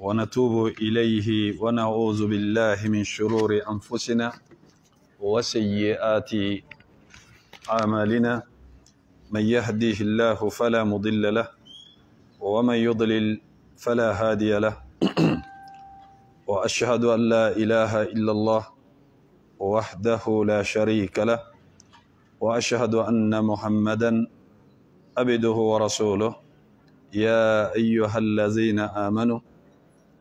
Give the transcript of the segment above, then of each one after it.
ونتوب إليه ونعوذ بالله من شرور أنفسنا وسيئات أعمالنا من يهديه الله فلا مضل له ومن يضلل فلا هادي له وأشهد أن لا إله إلا الله وحده لا شريك له وأشهد أن محمدا عبده ورسوله يا أيها الذين آمنوا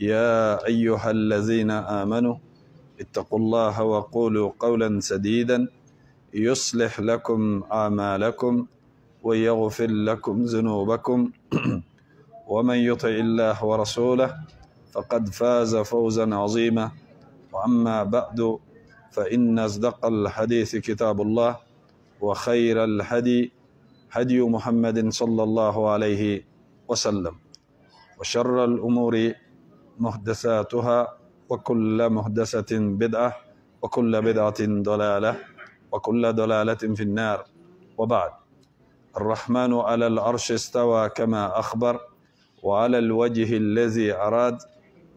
يا أيها الذين آمنوا اتقوا الله وقولوا قولا سديدا يصلح لكم أعمالكم ويغفر لكم ذنوبكم ومن يطع الله ورسوله فقد فاز فوزا عظيما وأما بعد فإن أصدق الحديث كتاب الله وخير الهدي هدي محمد صلى الله عليه وسلم وشر الأمور محدثاتها وكل محدثة بدعة وكل بدعة ضلالة وكل ضلالة في النار وبعد الرحمن على العرش استوى كما أخبر وعلى الوجه الذي أراد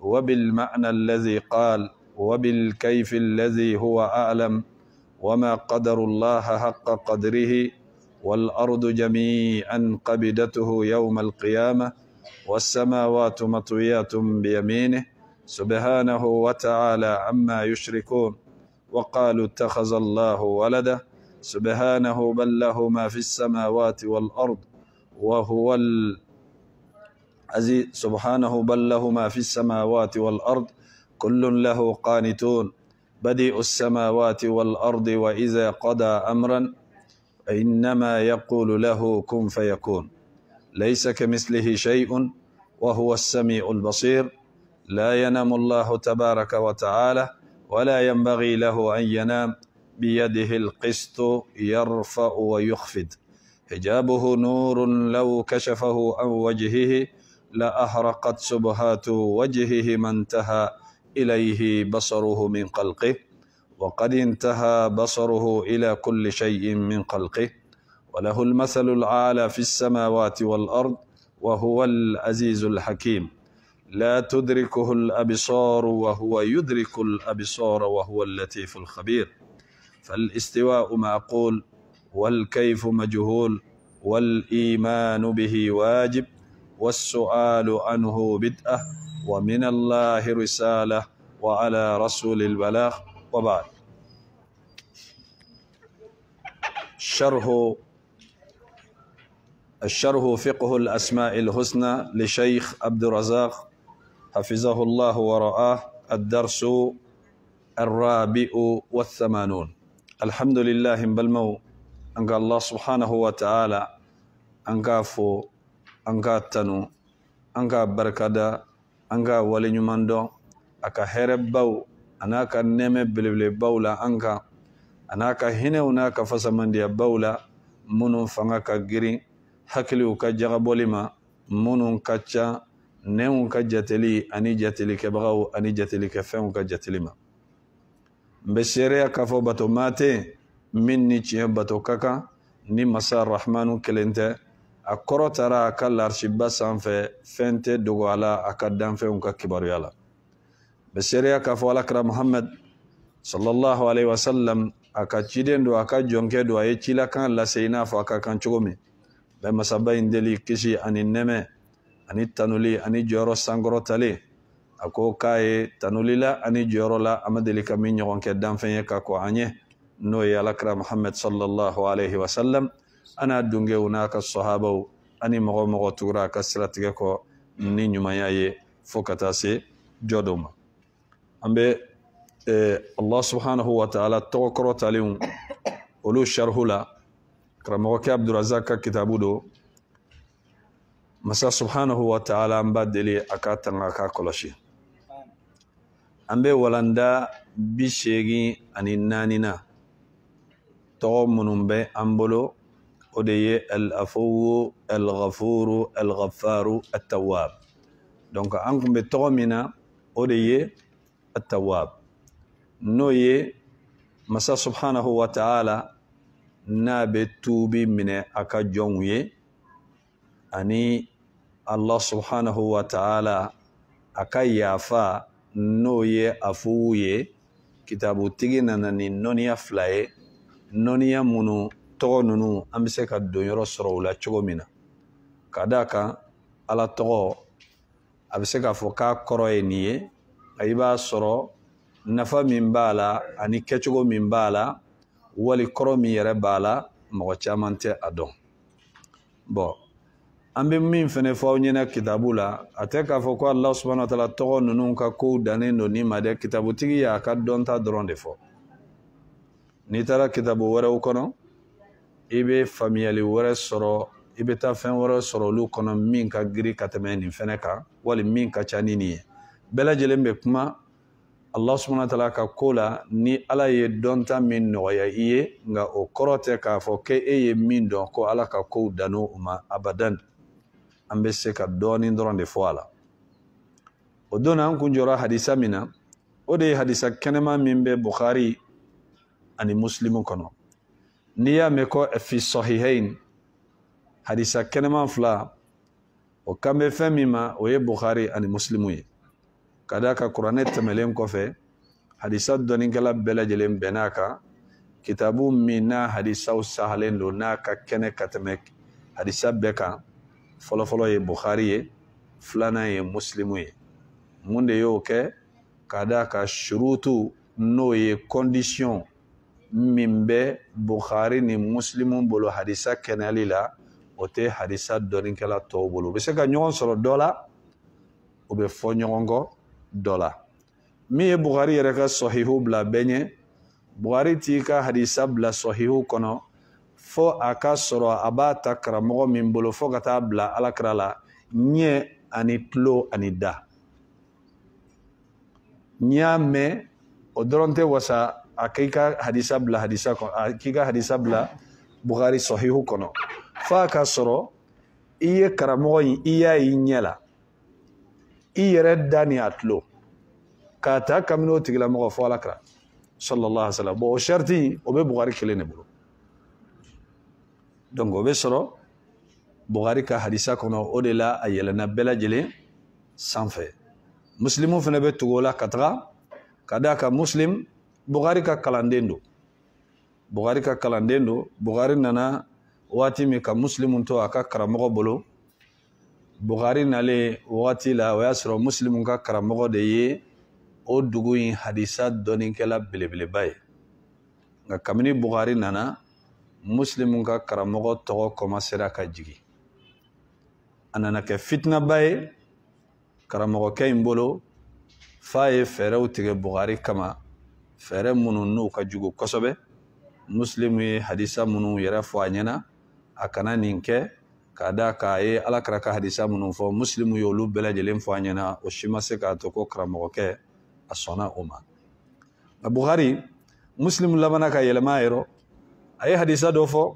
وبالمعنى الذي قال وبالكيف الذي هو أعلم وما قدر الله حق قدره والأرض جميعا قبدته يوم القيامة والسماوات مطويات بيمينه سبحانه وتعالى عما يشركون وقالوا اتخذ الله ولده سبحانه بل له ما في السماوات والأرض وهو العزيز سبحانه بل له ما في السماوات والأرض كل له قانتون بديء السماوات والأرض وإذا قضى أمرا إنما يقول له كن فيكون ليس كمثله شيء وهو السميع البصير لا ينام الله تبارك وتعالى ولا ينبغي له أن ينام بيده القسط يرفع ويخفض حجابه نور لو كشفه عن وجهه لأهرقت سبهات وجهه ما انتهى إليه بصره من قلقه وقد انتهى بصره إلى كل شيء من قلقه وله المثل العالى في السماوات والأرض وهو العزيز الحكيم لا تدركه الأبصار وهو يدرك الأبصار وهو اللطيف الخبير فالاستواء معقول والكيف مجهول والإيمان به واجب والسؤال عنه بدءة ومن الله رسالة وعلى رسول البلاغ وبعد شرح الشره فقه الأسماء الحسنى لشيخ عبد الرزاق حفظه الله ورآه الدرس الرابع والثمانون الحمد لله بالمو أنك الله سبحانه وتعالى أنك أفو أنك أتنو أنك بركدا أنك ولي نماندو أكا هرب باو أنا أكا نمي بلبلي بولا أنك أنا أكا هنا وناك دي بولا منو فنك جرين hakiliw ka jagabɔli ma minnu ka ca nɛnw ka jateli ani jatelikɛbagaw ani jatelikɛfɛnw ka jateli ma n bɛ seereya k'a fɔ bato maa tɛ min ni tiɲɛ bato ka kan ni masa rahmanu kelen tɛ a kɔrɔ taara a ka larisiba sanfɛ fɛn tɛ dogo a la a ka danfɛnw ka kibaruya la n bɛ seereya k'a fɔ alakira muhamad sallallahu alaihi wasallam a ka ciden don a ka jɔnkɛ don a ye cilakan lase i n'a fɔ a ka kan cogo min ala masaba in deli kisi ani nɛmɛ ani tanuli ani jɔyɔrɔ sankɔrɔtali a ko k'a ye tanulila ani jɔyɔrɔ la a ma deli ka min ɲɔgɔn kɛ danfɛn ye ka kɔ an ye n'o ye alakira muhamad sallallahu alaihi wasallam a n'a dunkew n'a ka sahabaw ani mɔgɔ mɔgɔ tugura a ka siratigɛ kɔ ni ɲumanya ye fo ka taa se jɔ dɔw ma an bɛ eh, allah subhanahu wa taala tɔgɔ kɔrɔtalenw olu sharihu la كرموك عبد الرزاق كتابو دو مسا سبحانه وتعالى مباد لي أكاتن أكا كلشي أمبي ولندا بشيغي أني نانينا تو منبي أمبلو ودي الأفو الغفور الغفار التواب دونك أنكم بتومنا ودي التواب نوي مسا سبحانه وتعالى n'a bɛ tuubi minɛ a ka jɔnw ye ani allah subhanahu wa ta'ala a ka yafa n'o ye afuwu ye kitabutigi nana ni nɔniya fila ye nɔniya minnu tɔgɔ ninnu an bɛ se ka donyɔrɔ sɔrɔ u la cogo min na ka da kan ala tɔgɔ a bɛ se k'a fɔ k'a kɔrɔ ye nin ye a i b'a sɔrɔ nafa min b'a la ani kɛcogo min b'a la wali kɔrɔ min yɛrɛ b'a la mɔgɔ caman tɛ a dɔn bɔn an bɛ min fana fɔ aw ɲɛna kitabu la a tɛ k'a fɔ ko ala subahana wa taala tɔgɔ ninnu ka kow dannen don nin ma dɛ kitabutigi y'a ka dɔnta dɔrɔn de fɔ n'i taara kitabu wɛrɛw kɔnɔ i bɛ faamuyali wɛrɛ sɔrɔ i bɛ taa fɛn wɛrɛ sɔrɔ olu kɔnɔ min ka girin ka tɛmɛ nin fɛnɛ kan wali min ka ca ni nin ye bɛɛ lajɛlen bɛ kuma Allah subhanahu wa ta'ala ka ko la ni ala ye dɔnta min nɔgɔya i ye nka o kɔrɔ tɛ k'a fɔ k'e e ye min dɔn ko ala ka kow danu u ma abadan an bɛ se ka dɔɔnin dɔrɔn de fɔ a la o don an kun jɔra hadisa min na o de ye hadisa kɛnɛma min bɛ bukhari ani muslimu kɔnɔ n'i y'a mɛn ko fi sahihain hadisa kɛnɛma fila o kan bɛ fɛn min ma o ye bukhari ani muslimu ye ka d'a ka kuranɛ tɛmɛlen kɔfɛ hadisa dɔnikɛla bɛɛ lajɛlen bɛnn'a kan kitabu min n'a hadisaw sahalen don n'a ka kɛnɛ ka tɛmɛ hadisa bɛɛ kan fɔlɔfɔlɔ ye bukhari ye filanan ye muslimu ye mun de y'o kɛ ka d'a kan surutu n'o ye kɔndisiyɔn min bɛ bukhari ni muslimu bolo hadisa kɛnɛyali la o tɛ hadisa dɔnikɛla tɔw bolo u bɛ se ka ɲɔgɔn sɔrɔ dɔ la u bɛ fɔ ɲɔgɔn kɔ dɔ la min ye bugari yɛrɛ ka sɔhihu bila bɛɛ ɲɛ kono, t'i ka hadisa bila sɔhihu kɔnɔ fo a ka sɔrɔ a b'a ta karamɔgɔ min bolo fo ka taa bila alakira la ɲɛ ani tulo ani da n'i y'a mɛn o dɔrɔn tɛ wasa a k'i ka hadisa bila hadisa kɔnɔ a k'i ka hadisa bila bugari sɔhihu kɔnɔ fo ka sɔrɔ i ye karamɔgɔ in i y'a y'i ɲɛ la i yɛrɛ da ni a tulo k'a ta kabini o tigilamɔgɔ fɔ ala kira sallallahu alaihi wasallam bon o sharti o bɛ bugari kelen de bolo donc o bɛ sɔrɔ bugari ka hadisa kɔnɔ o de la a yɛlɛnna bɛɛ lajɛlen sanfɛ muslimu fana bɛ tugu o la ka taga ka d'a kan muslim bugari ka kalanden don bugari ka kalanden don bugari nana waati min ka muslimu to a ka karamɔgɔ bolo Bukhari nalen wagati la o y'a sɔrɔ muslimu ka karamɔgɔ de ye o dugu in hadisa dɔnnikɛla belebeleba ye nka kabini Bukhari nana muslimu ka karamɔgɔ tɔgɔ kɔmasera ka jigin a nana kɛ fitinaba ye karamɔgɔkɛ in bolo f'a ye fɛɛrɛw tigɛ Bukhari kama fɛɛrɛ minnu n'u ka jugu kosɛbɛ muslimu ye hadisa minnu yɛrɛ fɔ a ɲɛna a kana nin kɛ k'a da k'a ye ala kɛra ka hadisa minnu fɔ muslimu y'olu bɛɛ lajɛlen fɔ a ɲɛna o si ma se k'a to ko karamɔgɔkɛ a sɔnna o ma nka buhari muslimu labanna ka yɛlɛma a yɔrɔ a ye hadisa dɔ fɔ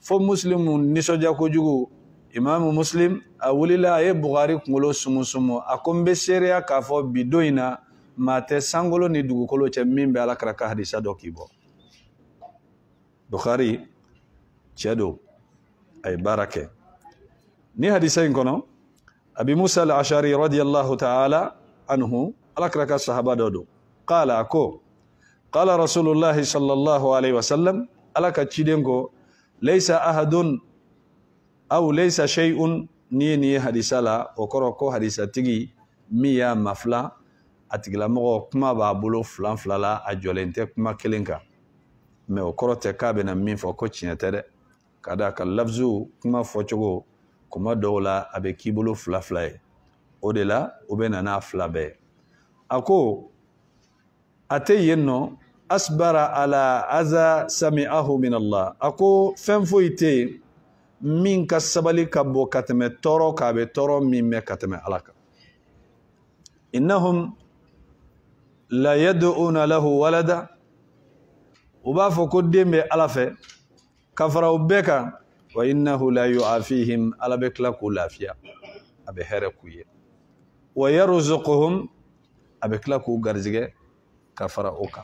fo muslimu nisɔndiya kojugu imamu muslim a wulila a ye buhari kunkolo sumusumu a ko n bɛ seereya k'a fɔ bi don in na maa tɛ sankolo ni dugukolo cɛ min bɛ ala kɛra ka hadisa dɔ k'i bɔ buhari cɛ don a ye baara kɛ ni hadisen kono abi musa al-ashari radiyallahu ta'ala anhu alakraka sahaba dodo qala ko qala rasulullahi sallallahu alaihi wasallam alaka cidengo laysa ahadun aw laysa shay'un ni ni hadisala o koro ko hadisa tigi miya mafla a tigilamɔgɔ kuma b'a bolo filan fila la a jɔlen tɛ kuma kelen kan mɛ o kɔrɔ tɛ k'a bɛna min fɔ ko tiɲɛ tɛ dɛ ka d'a kan lafzu kuma fɔcogo kuma dɔw la a bɛ k'i bolo fila fila ye o de la u bɛ na n'a fila bɛɛ ye a ko a tɛ yen nɔ asbara ala aza sami ahu minallah a ko fɛn foyi tɛ yen min ka sabali ka bɔ ka tɛmɛ tɔɔrɔ k'a bɛ tɔɔrɔ min mɛn ka tɛmɛ ala kan innahum la yad'una lahu walada u b'a fɔ ko den bɛ ala fɛ ka fara u bɛɛ kan وإنه لا يعافيهم على بكلك لافيا هركوية ويرزقهم أبكلك غرزجة كفر أوكا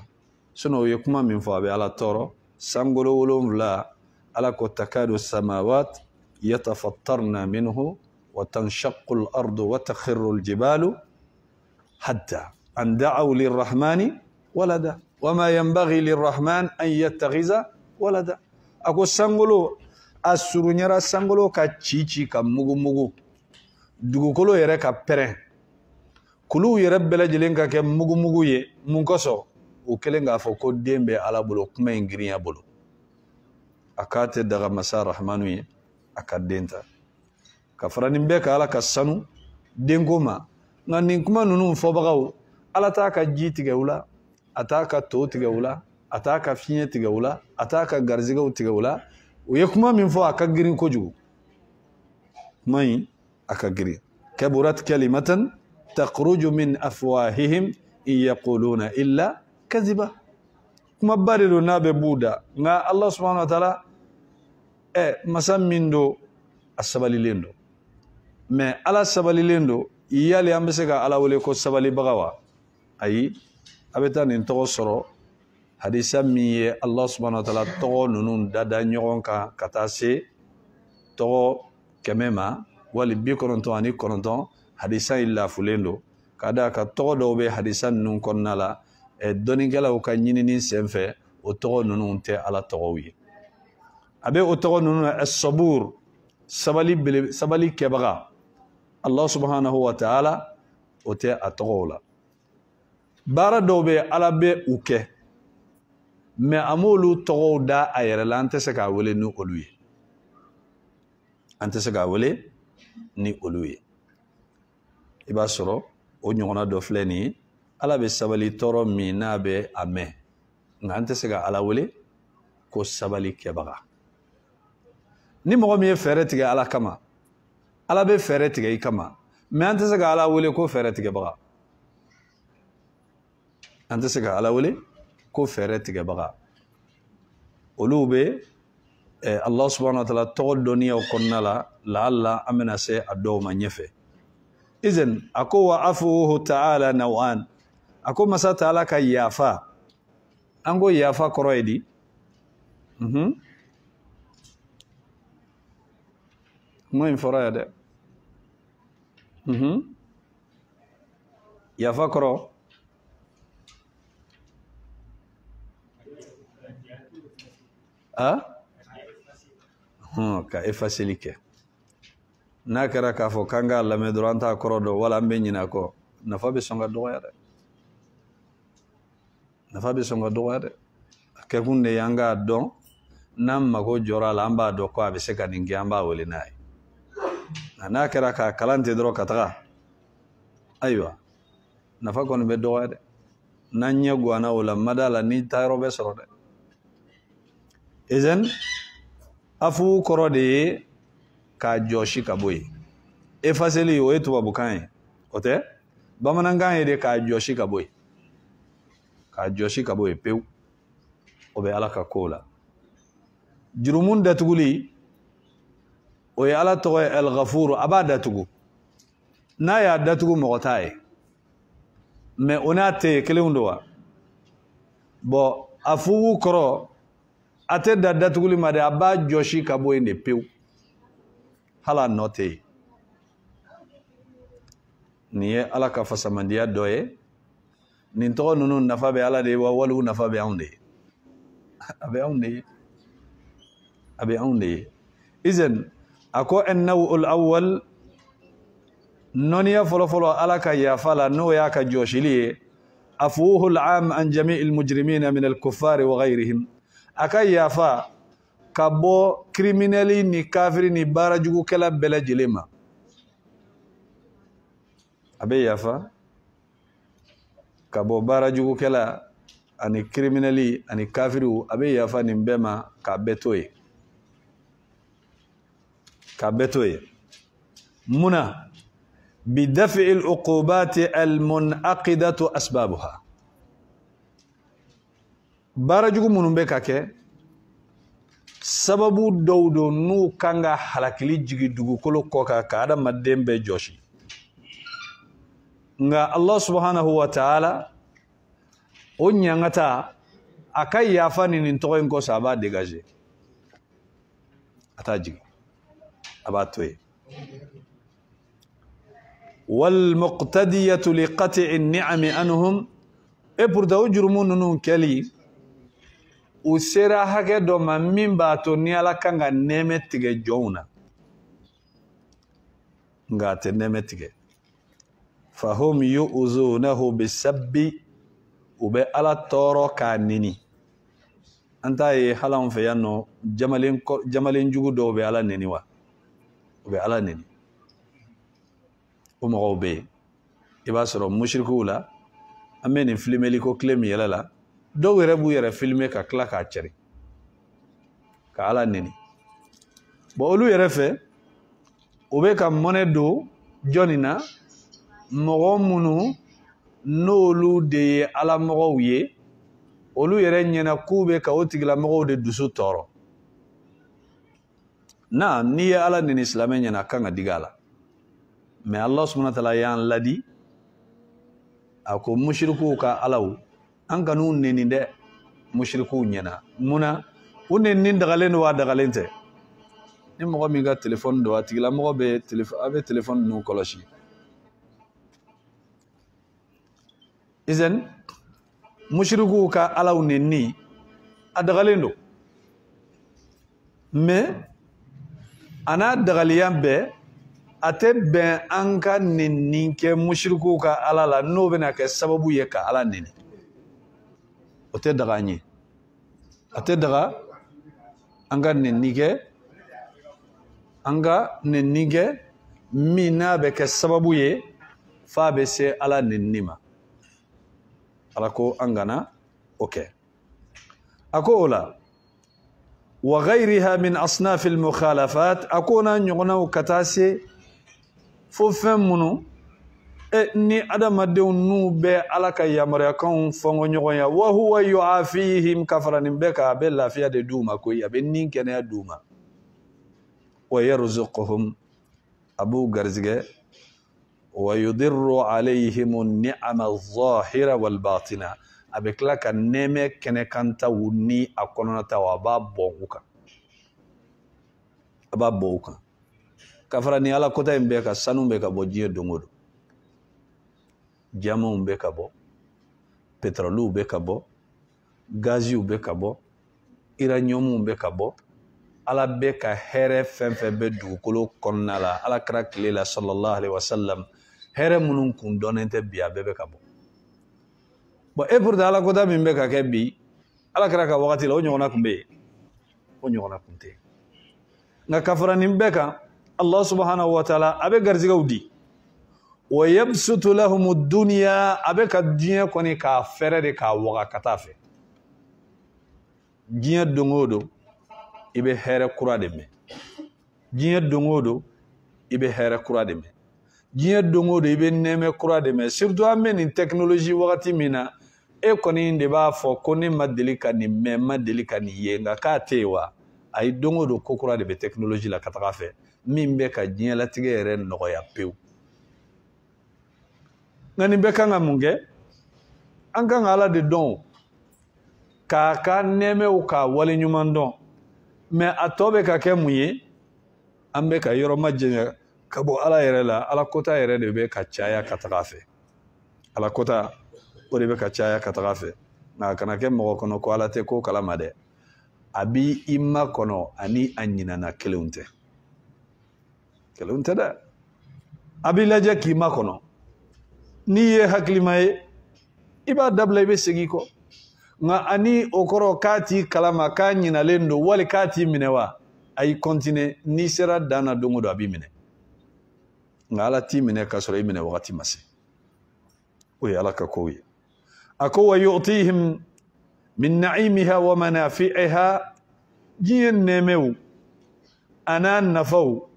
سنو يكما من فابي على التورو سنقولوا ولهم لا على كتكاد السماوات يتفطرنا منه وتنشق الأرض وتخر الجبال حتى أن دعوا للرحمن ولدا وما ينبغي للرحمن أن يتخذ ولدا أقول سنقولوا a surunyara sankolo ka ci ci ka mugumugu dugukolo yɛrɛ ka pere kulu yere bela jilenga ke mugu mugu ye mun kosɔn u kɛlen k'a ko den ala bulo kuma in girinya bolo a daga masa rahmanu ye akadenta ka den ka ala ka sanu denko ma nka nin kuma ninnu ala t'a ka ji tigɛ u la to tige u ataka a tige ka ataka tigɛ u la a o ye kuma min fɔ a ka girin kojugu kuma in a ka girin kaburat kalimatan takhruju min afwahihim in yaquluna illa kaziba kuma ba de don n'a bɛ b'u da nka ala subahana wa taala ɛ masa min don a sabalilen don mɛ ala sabalilen don yali an bɛ se ka ala wele ko sabalibaga wa ayi a bɛ taa nin tɔgɔ sɔrɔ hadisa min ye allah subhanahu wa taala tɔgɔ ninnu dada ɲɔgɔn kan ka taa se tɔgɔ kɛmɛ ma wali bi kɔnɔntɔn ani kɔnɔntɔn hadisa in lafulen don ka da ka tɔgɔ dɔw bɛ hadisa ninnu kɔnɔna la dɔnnikɛlaw ka ɲinini sen fɛ o tɔgɔ ninnu tɛ ala tɔgɔw ye a bɛ o tɔgɔ ninnu na asabur sabali bele sabali kɛbaga allah subhanahu wa taala o tɛ a tɔgɔw la baara dɔw bɛ ala bɛ u kɛ mɛ an b'olu tɔgɔw da a yɛrɛ la an tɛ se k'a wele ni olu ye an tɛ se k'a wele ni olu ye i b'a sɔrɔ o ɲɔgɔnna dɔ filɛ nin ye ala bɛ sabali tɔɔrɔ min n'a bɛ a mɛn nka an tɛ se ka ala wele ko sabali kɛbaga ni mɔgɔ min ye fɛɛrɛ tigɛ ala kama ala bɛ fɛɛrɛ tigɛ i kama mɛ an tɛ se ka ala wele ko fɛɛrɛ tigɛbaga an tɛ se ka ala wele ko fɛɛrɛ tigɛbaga olu bɛ allah subhanahu wa taala tɔgɔ dɔnniyaw kɔnɔna la lahala an bɛna se a dɔw ma ɲɛfɛ izin a ko wa afuhu ta'ala nawan a ko masa ta'ala ka yafa an ko yafa kɔrɔ ye di kuma in fɔra yan dɛ yafa kɔrɔ a hmm, ka efaseli kɛ n'a kɛra k'a fɔ k'an k'a lamɛn dɔrɔn an t'a kɔrɔ dɔn wala an bɛ ɲinɛ a kɔ nafa bɛ sɔn ka dɔgɔya dɛ nafa bɛ sɔn ka dɔgɔya dɛ a kɛkun de y'an k'a dɔn n'an mago jɔra a la an b'a dɔn ko a bɛ se ka nin kɛ an b'a wele n'a ye nka n'a kɛra k'a kalan ten dɔrɔn ka taga ayiwa nafa kɔni bɛ dɔgɔya dɛ n'an ɲɛ guwanna o la n la n'i taa bɛ sɔrɔ dɛ izan afu kɔrɔ de ye k'a jɔsi ka bɔ yen efaseli o ye tubabukan ye o tɛ bamanankan ye de k'a jɔsi ka bɔ yen e k'a jɔsi ka bɔ yen pewu o bɛ ala ka kow la jurumu datuguli o ye ala tɔgɔ ye alghafuru a b'a datugu n'a y'a datugu mɔgɔ t'a ye mɛ o n'a tɛ ye kelenw don wa bɔn afuwu kɔrɔ ate dada datuguli ma dɛ joshi b'a jɔsi ka hala note de ala ka fasamandiya doye ye nin tɔgɔ nafa bɛ ala de wa walu u nafa bɛ anw abe ye a bɛ anw de ye a bɛ anw de ye izan a ko annawul awwal nɔniya fɔlɔfɔlɔ ala ka yafa la n'o y'a ka jɔsili ye afuuhu al'am an jami'il mujrimina min al-kuffari a ka yafa ka bɔ ni kafiri ni baarajugukɛla bɛɛ lajɛlen ma a yafa ka bɔ baarajugukɛla ani criminally ani kafiriw a bɛ yafa nin bɛɛ ma k'a bɛɛ to to yen العقوبات المنعقدة أسبابها baarajugu minnu bɛ ka kɛ sababu dɔw don n'u kan ka halakili jigin dugukolo kɔ kan ka adamaden bɛɛ jɔsi nka allah subhanahu wa ta'ala o ɲangata a ka yafa ni nin tɔgɔ in kɔsɔn a b'a degaze a t'a jigin a b'a to yen walmuqtadiyatu liqati'i ni'ami anhum e pourtant o jurumu ninnu kɛli u sera hakɛ dɔ ma min b'a to ni ala kan ka nɛɛmɛ tigɛ jɔnw na nka a tɛ nɛɛmɛ tigɛ fahom yuzunahu bisabbi u bɛ ala tɔɔrɔ k'a nini an t'a ye hali an fɛ yan nɔ jamalenjugu dɔw bɛ ala nini wa u bɛ ala nini o mɔgɔw bɛ yen i b'a sɔrɔ mushrikiw la an bɛ nin filimeliko kile min yɛlɛ la dɔw yɛrɛ b'u yɛrɛ filime ka tila k'a cɛri ka ala neni bɔn olu yɛrɛ fɛ u bɛ ka mɔnɛ don jɔnni na mɔgɔ minnu n'olu de ye ala mɔgɔw ye olu yɛrɛ ɲɛna k'u bɛ ka o tigilamɔgɔw de dusu tɔɔrɔ na n'i ye ala neni silamɛ ɲɛna a kan ka digi a la mɛ ala subahana taala y'an ladi a ko musirikuw ka alaw an kan'u neni de musirikuw ɲɛna munna u neni dagalen don wa dagalen tɛ ni mɔgɔ min ka telefɔni don a tigilamɔgɔ bɛ a bɛ telefɔni ninnu kɔlɔsi izɛni musirikuw ka alaw neni a dagalen don mɛ a n'a dagaliya bɛɛ a tɛ bɛn an ka neni kɛ musirikuw ka ala la n'o bɛna kɛ sababu ye ka ala neni ote daga ñi ate daga anga nennike anga nennike min n'a bɛ kɛ sababu ye f'a bɛ se ala nenni ma ala ko an kana o kɛ a ko o la wa ghayriha min asnafi almukhalafat a ko n'a ɲɔgɔnnaw ka taa se fo fɛn minnu ni adamadenw n'u bɛ ala ka yamaruyakanw fɔngɔ ɲɔgɔn ya wa huwa yuafihim ka fara nin bɛɛ kan a bɛ lafiya de di u ma koyi a bɛ nin kɛnɛya di u ma wa yarzuquhum a b'u garizigɛ wa yudirru alayhim ni'ama zahira wal batina a bɛ tila ka nɛɛmɛ kɛnɛkantaw ni a kɔnɔnataw a b'a bɔn u kan a b'a bɔn u kan ka ala kota in bɛɛ kan sanu bɛ ka bɔ diɲɛ don o don jamanw bɛ ka bɔ petroliw bɛ ka bɔ gaziw bɛ ka bɔ iraniyɔmuw bɛ ka bɔ ala bɛ ka hɛrɛ fɛn fɛn bɛ dugukolo kɔnɔna la ala kɛra tile la sɔlɔlɔhu alayhi wa sallam hɛrɛ minnu kun dɔnnen tɛ bi a bɛɛ bɛ ka bɔ bɔn e ala kota min bɛ ka kɛ bi ala kɛra ka wagati la o ɲɔgɔnna tun bɛ yen o ɲɔgɔnna tun tɛ yen nka ka fara nin bɛɛ kan alahu subahana wa taala a bɛ garizigɛw di. wayabsutu yabsutu lahum dunya a bɛ ka diɲɛ kɔni k'a fɛrɛ de k'a waga ka taa fɛ diɲɛ don o don i bɛ hɛrɛ kura de mɛn diɲɛ don o don i bɛ hɛrɛ kura de mɛn diɲɛ don o don i bɛ nɛmɛ kura de mɛn surtout an bɛ nin technologie wagati min na e kɔni de b'a fɔ ko ne ma deli ka nin mɛn n ma deli ka nin ye nka k'a tɛ yen wa ayi don o don ko kura de bɛ technologie la ka taga a fɛ min bɛ ka diɲɛlatigɛ yɛrɛ nɔgɔya pewu nka nin bɛɛ kan ka mun kɛ an kan ka ala de dɔn k'a ka nɛɛmɛw k'a waleɲuman dɔn mɛ a tɔ bɛ ka kɛ mun ye an bɛ ka yɔrɔ majɛnya ka bɔ ala yɛrɛ la ala kota yɛrɛ de bɛ ka caya ka taga fɛ ala kota o de bɛ ka caya ka taga fɛ nka a kana kɛ mɔgɔ kɔnɔ ko ala tɛ ko kalama dɛ a b'i i ma kɔnɔ ani a ɲinana kelenw tɛ kelenw tɛ dɛ a b'i lajɛ k'i ma kɔnɔ n'i ye hakilima ye i b'a dabila i bɛ segin kɔ nka ani o kɔrɔ k'a t'i kalama k'a ɲinalen don wali k'a t'i minɛ wa a y'i kɔntine n'i sera dan na don o don a b'i minɛ nka ala t'i minɛ k'a sɔrɔ i minɛ wagati ma se o ye ala ka kow ye a ko wa yu'tihim min na'imiha wa manafi'iha diɲɛ nɛɛmɛw a n'a nafaw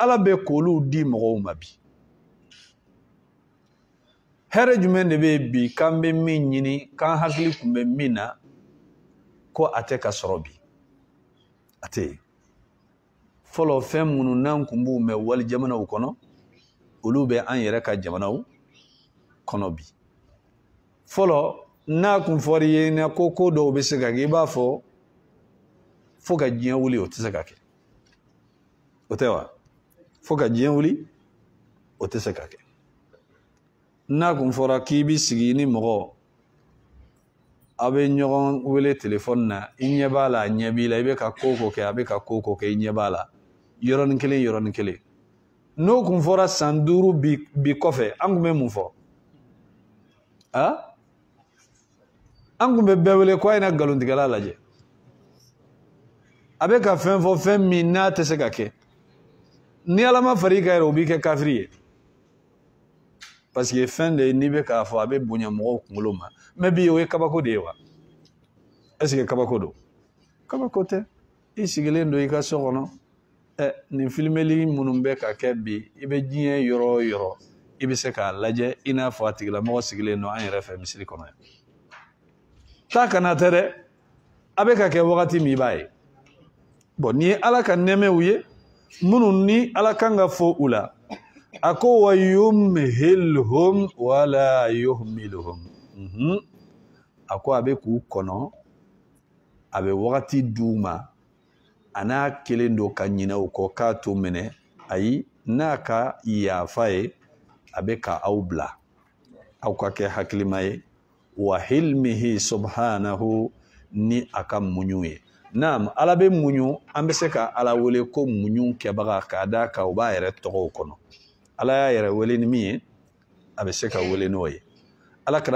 ala bɛ k'olu di mɔgɔw ma bi hɛrɛ jumɛn de bɛ bi k'an bɛ min ɲini k'an hakili kun bɛ min na ko a tɛ ka sɔrɔ bi a tɛ yen fɔlɔ fɛn minnu n'an kun b'u mɛn wali jamanaw kɔnɔ olu bɛ an yɛrɛ ka jamanaw kɔnɔ bi fɔlɔ n'a kun fɔr'i ye na ko ko dɔw bɛ se ka kɛ i b'a fɔ fo ka diɲɛ wuli o tɛ se ka kɛ o tɛ wa fo ka diɲɛ wuli o tɛ se ka kɛ n'a kun fɔra k'i bi sigi ni mɔgɔ aw bɛ ɲɔgɔn wele telefɔni na i ɲɛ b'a la a ɲɛ b'i la i bɛ ka ko ko kɛ a bɛ ka ko kɛ i ɲɛ b'a la yɔrɔnin kelen yɔrɔnin kelen n'o kun fɔra san duuru bi bi kɔfɛ an kun bɛ mun fɔ a an kun bɛ bɛɛ wele k'a ɲɛna nkalontigɛla lajɛ a bɛ ka fɛn fɔ fɛn min n'a tɛ se ka kɛ ni ala ma far'i kan yɛrɛ o b'i kɛ kafiri ye. paseke fɛn de n'i bɛ k'a fɔ a bɛ bonya mɔgɔw kunkolo ma mɛ bi o ye kabako de ye wa ɛseke kabako don kabako tɛ i sigilen don i ka so kɔnɔ ɛ nin filimeli minnu bɛ ka kɛ bi i bɛ diɲɛ yɔrɔ o yɔrɔ i bɛ se k'a lajɛ i n'a fɔ a tigilamɔgɔ sigilen don an yɛrɛ fɛ misiri kɔnɔ yan taa kana tɛ dɛ a bɛ ka kɛ wagati min i b'a ye bɔn n'i ye ala ka nɛɛmɛw ye minnu ni ala kan ka fɔ u la ako wa yumhilhum wala yuhmilhum mhm a ko a be k'u kɔnɔ a be wagati d'u ma a n'a kelen do ka ɲinɛ o kɔ k'a to minɛ ayi n'a ka yafa ye a be ka aw bila aw ka kɛ hakilima ye wa hilmihi subhanahu ni a ka muɲu ye naam ala be muɲu an be se ka ala wele ko muɲu kɛbaga k'a d'a ka u b'a yɛrɛ tɔgɔw kɔnɔ ala y'a yɛrɛ wele ni min ye a bɛ se ka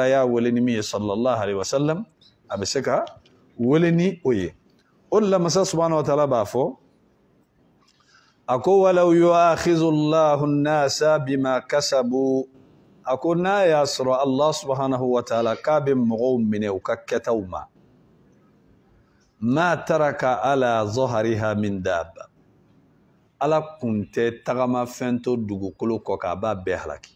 y'a wele ni min sallallahu alaihi wasallam a bɛ se ni o ye masa subahana wa taala b'a fɔ a ko walaw yu'akhidhu Allahu an-nasa bima kasabu a n'a y'a sɔrɔ Allah subhanahu wa ta'ala k'a bɛ mɔgɔw minɛ u ka kɛtaw ma ma taraka ala zahariha ala kun tɛ tagamafɛn to dugukolo kɔ kan a b'a halaki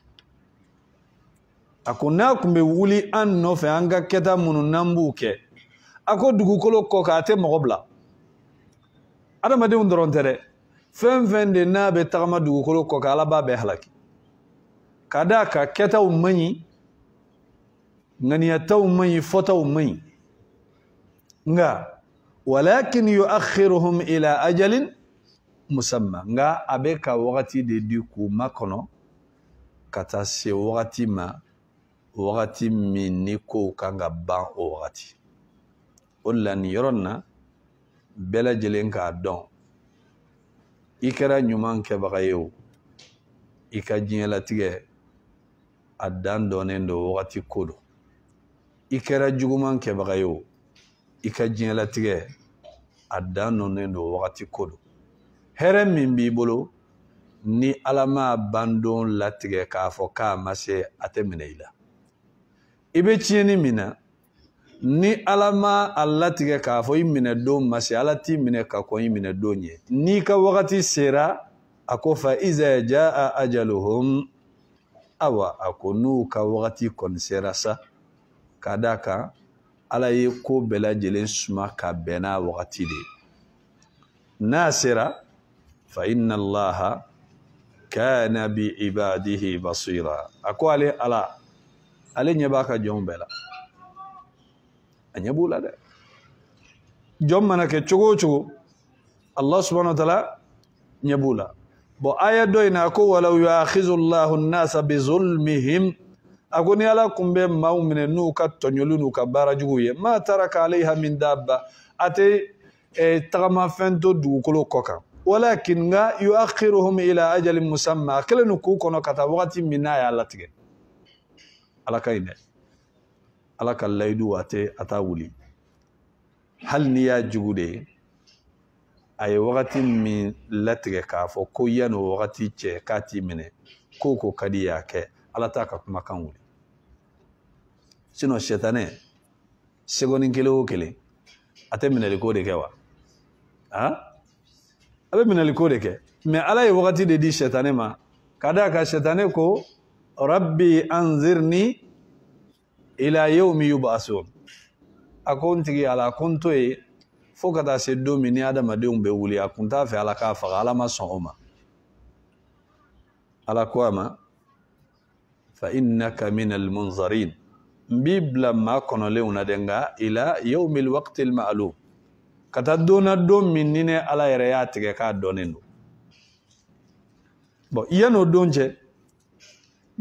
a ko n'a kun bɛ wuli an nɔfɛ an ka kɛta munu n'an b'u kɛ a ko dugukolo kɔ kan a tɛ mɔgɔ bila adamadenw dɔrɔn tɛ dɛ fɛn fɛn de n'a bɛ tagama dugukolo kɔ kan ala b'a bɛɛ halaki ka d'a kan kɛtaw man ɲi ŋaniyataw man ɲi fɔtaw man ɲi walakin yuakhiruhum ila ajalin musamma nga a bɛ ka wagati de di k'u makɔnɔ ka taa se wagati ma wagati min ni kow kan ka ban o wagati o de la nin yɔrɔ na bɛɛ lajɛlen k'a dɔn i kɛra ɲuman kɛbaga ye o i ka diɲɛlatigɛ a dan dɔnnen don wagati ko do i kɛra juguman kɛbaga ye o i ka diɲɛlatigɛ a dan dɔnnen don wagati ko hɛrɛ min b'i bolo ni ala ma bandon latigɛ k'a fɔ k'a ma se a tɛ minɛ i la i bɛ tiɲɛni min na ni ala ma a latigɛ k'a fɔ i minɛ don ma se ala t'i minɛ ka kɔn i minɛ don ye n'i ka wagati sera a ko fa iza jaa ajaluhum awa a ko n'u ka wagati kɔni sera sa ka d'a kan ala ye ko bɛɛ lajɛlen suma ka bɛn n'a wagati de ye n'a sera فإن الله كان بعباده بصيرا أقول علي على علي نباك جون بلا أني بولا ده جون منا كتشو كتشو الله سبحانه وتعالى نبولا بو آية دوين أقول ولو يأخذ الله الناس بظلمهم أقول يلا كم بين ما هو من النوكة تنيلون وكبار جوية ما ترك عليها من دابة أتي تغمى فنتو دوكلو كوكام walakin nka yuakhiruhum ila ajalin musamma a kɛlen don k'u kɔnɔ ka taa wagati min n'a y'a latigɛ ala ka ɲi dɛ ala ka layidu a tɛ a t'a wuli hali n'i y'a jugu de ye a ye wagati min latigɛ k'a fɔ ko yanni o wagati cɛ k'a t'i minɛ ko ko ka di y'a kɛ ala t'a ka kumakan wuli sinɔn sɛtanɛ segoni kelen o kelen a tɛ minɛliko de kɛ wa han a bɛ minɛliko de kɛ mɛ ala ye wagati de di sɛtane ma ka da ka sɛtane ko rabbi anzirni ila yawmi yub'asun a ko n tigi ala ko n to yen fo ka taa se don min ni adamadenw bɛ wuli a kun t'a fɛ ala k'a faga ala ma sɔn o ma ala ko a ma fa innaka min almunzarin n b'i bila maa kɔnɔlenw na dɛ nka ila yawmi alwaqti alma'lum ka taa don na don min ni ne ala yɛrɛ y'a tigɛ k'a dɔnnen don bɔn yanni o don cɛ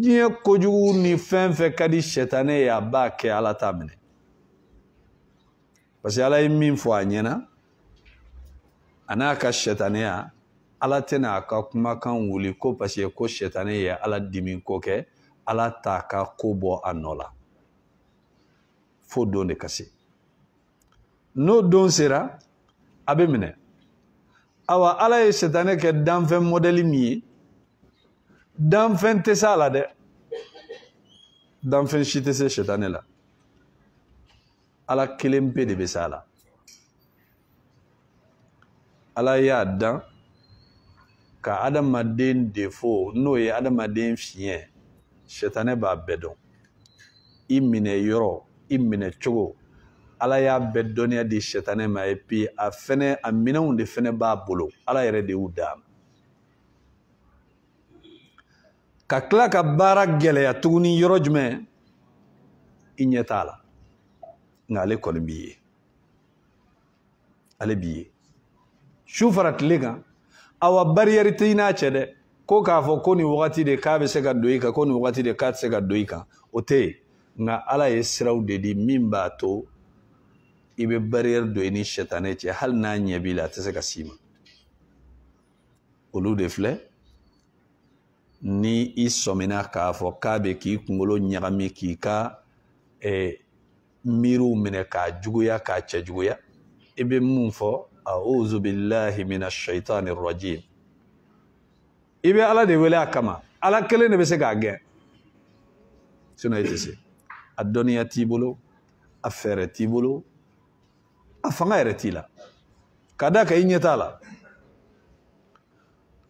diɲɛ kojugu ni fɛn fɛn ka di sɛtanɛ ye a b'a kɛ ala t'a minɛ parce ala ye min fɔ a ɲɛna a n'a ka sɛtanɛya ala tɛna a ka kumakan wuli ko parce ko sɛtanɛ ye ala dimi ko kɛ ala t'a ka ko bɔ a nɔ la fo don de ka se n'o don sera a bɛ minɛ awa ala ye sitanɛ kɛ danfɛn mɔdɛli min ye danfɛn tɛ se a la dɛ danfɛn si tɛ se sitanɛ la ala kelen pe de bɛ se a la ala y'a dan ka adamaden defo n'o ye adamaden fiɲɛ sitanɛ b'a bɛɛ dɔn i minɛ yɔrɔ i minɛ cogo ala y'a bɛɛ dɔnniya di sitanɛ ma epi puis a fɛnɛ a minɛnw de fɛnɛ b'a bolo ala yɛrɛ de y'u d'a ka kila ka baara gɛlɛya tuguni yɔrɔ jumɛn i ɲɛ t'a la nka ale kɔni b'i ye ale b'i ye su fara tile kan awa bariyɛri tɛ i n'a cɛ dɛ ko k'a fɔ ko nin wagati de k'a bɛ se ka don i kan ko nin wagati de k'a tɛ se ka don i kan o tɛ yen nka ala ye siraw de di min b'a to i bɛ barrière don i ni sitanɛ cɛ hali n'a ɲɛ b'i la a tɛ se ka s'i ma olu de filɛ ni i sɔmina k'a fɔ k'a bɛ k'i kunkolo ɲagami k'i ka eh, miiriw minɛ k'a juguya k'a cɛ i bɛ mun fɔ auzu billahi mina shaitani rajim i bɛ ala de wele a kama ala kelen de bɛ se k'a gɛn sinɔ i tɛ se a dɔnniya t'i bolo a fɛɛrɛ t'i bolo a fanga yɛrɛ t'i la ka da kan i ɲɛ t'a la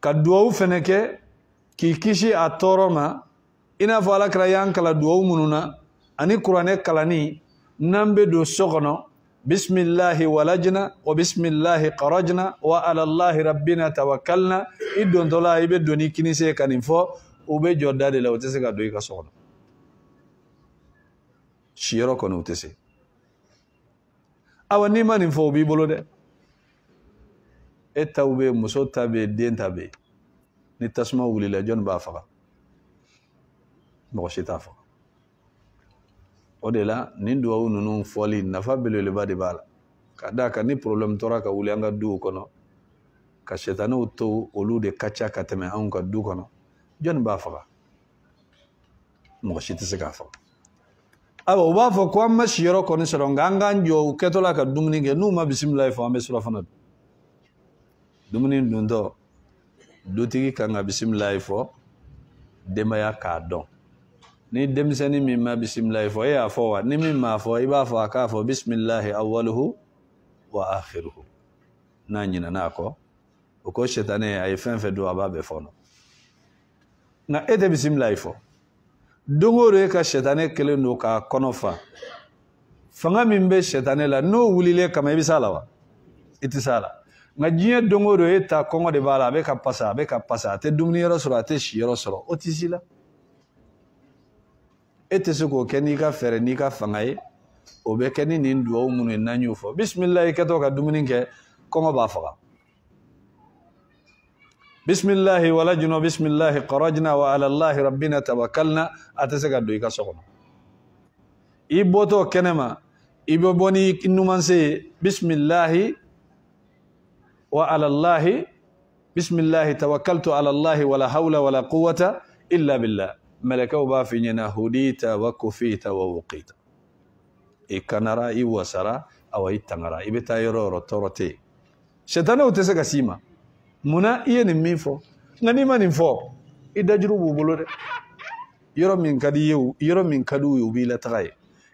ka duwawu fɛnɛ kɛ k'i kisi a tɔɔrɔ ma i n'a fɔ alakira y'an kala duwawu minnu na ani kuranɛ kalanni n'an bɛ don so kɔnɔ bisimilahi walajina wa bisimilahi karajina wa alalahi rabbina tawakalna i dontɔla i bɛ don ni kinise ka nin fɔ u bɛ jɔ da de la u tɛ se ka don i ka so kɔnɔ siyɔrɔ kɔni u tɛ se awa n'i ma nin fɔ o b'i bolo dɛ e taw bɛ muso ta bɛ den ta bɛ ni tasuma wulila jɔnni b'a faga mɔgɔ si t'a faga o de la nin duwawu ninnu fɔli nafa belebeleba de b'a la ka d'a kan ni problème tora ka wuli an ka duw kɔnɔ ka sɛtaniw to olu de ka ca ka tɛmɛ anw ka du kɔnɔ jɔnni b'a faga mɔgɔ si tɛ se k'a faga ayiwa u b'a fɔ ko an ma siyɔrɔ kɔni sɔrɔ nka an k'an jɔ u kɛtɔla ka dumuni kɛ n'u ma bisimila fɔ an bɛ surafana dun dumuni duntɔ dutigi kan ka bisimila fɔ denbaya k'a dɔn ni denmisɛnnin min ma bisimila fɔ e y'a fɔ wa ni min m'a fɔ i b'a fɔ a k'a fɔ bisimilahi awaluhu wa akhiruhu n'a ɲinɛna a kɔ o ko sitanɛ a ye fɛn fɛn dun a b'a bɛɛ fɔnɔ nka e tɛ bisimila fɔ don o don e ka sɛtanɛ kɛlen don k'a kɔnɔ fa fanga min bɛ sɛtanɛ la n'o wulilen kama i bɛ s'a la wa i tɛ s'a la nka diɲɛ don o don e ta kɔngɔ de b'a la a bɛ ka pasa a bɛ ka pasa a tɛ dumuniyɔrɔ sɔrɔ a tɛ siyɔrɔ sɔrɔ o tɛ si la e tɛ se k'o kɛ n'i ka fɛɛrɛ n'i ka fanga ye o bɛ kɛ ni nin duwawu minnu ye n'an y'o fɔ bisimilayi kɛtɔ ka dumuni kɛ kɔngɔ b'a faga بسم الله ولجنا بسم الله قرجنا وعلى الله ربنا توكلنا أتسكى دويكا سكون إبوتو كنما إبوبوني إنمان سي بسم الله وعلى الله بسم الله توكلت على الله ولا حول ولا قوة إلا بالله ملك وبا بافينينا هديت وكفيت ووقيت اي إكنرا وسرا أو اي تنرا اي بتايرو رتورتي شيطانو تسكى سيما munna i ye nin min fɔ nka n'i ma nin fɔ i dajuru b'u bolo dɛ yɔrɔ min ka di i ye yɔrɔ min ka di u ye u b'i lataga ye